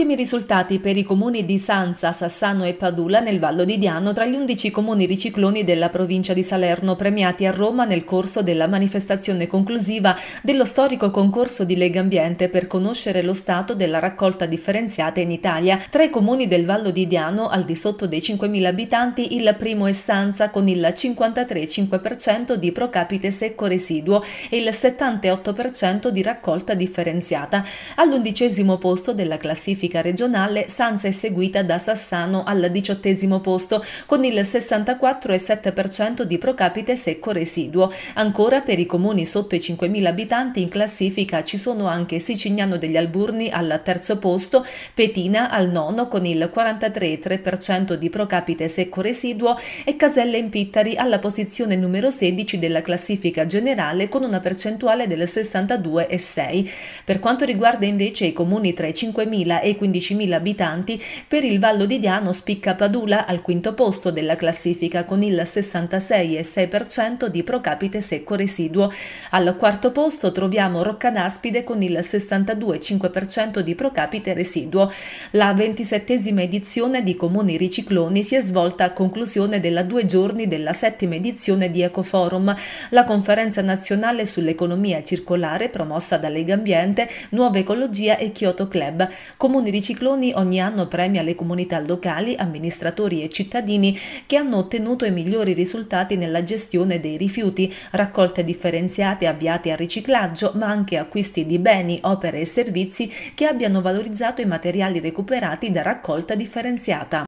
Ottimi risultati per i comuni di Sansa, Sassano e Padula nel Vallo di Diano tra gli 11 comuni ricicloni della provincia di Salerno premiati a Roma nel corso della manifestazione conclusiva dello storico concorso di Lega Ambiente per conoscere lo stato della raccolta differenziata in Italia. Tra i comuni del Vallo di Diano, al di sotto dei 5.000 abitanti, il primo è Sansa con il 53,5% di pro capite secco residuo e il 78% di raccolta differenziata. All'undicesimo posto della classifica classifica regionale, Sanza è seguita da Sassano al diciottesimo posto, con il 64,7% di pro capite secco residuo. Ancora per i comuni sotto i 5.000 abitanti in classifica ci sono anche Sicignano degli Alburni al terzo posto, Petina al nono con il 43,3% di pro capite secco residuo e Caselle in Pittari alla posizione numero 16 della classifica generale con una percentuale del 62,6%. Per quanto riguarda invece i comuni tra i 5.000 e i 15.000 abitanti, per il Vallo di Diano spicca Padula al quinto posto della classifica con il 66,6% di pro capite secco residuo. Al quarto posto troviamo Roccadaspide con il 62,5% di pro capite residuo. La ventisettesima edizione di Comuni Ricicloni si è svolta a conclusione della due giorni della settima edizione di Ecoforum, la conferenza nazionale sull'economia circolare promossa da Lega Ambiente, Nuova Ecologia e Kyoto Club. Comuni Protezione dei Cicloni ogni anno premia le comunità locali, amministratori e cittadini che hanno ottenuto i migliori risultati nella gestione dei rifiuti, raccolte differenziate avviate al riciclaggio, ma anche acquisti di beni, opere e servizi che abbiano valorizzato i materiali recuperati da raccolta differenziata.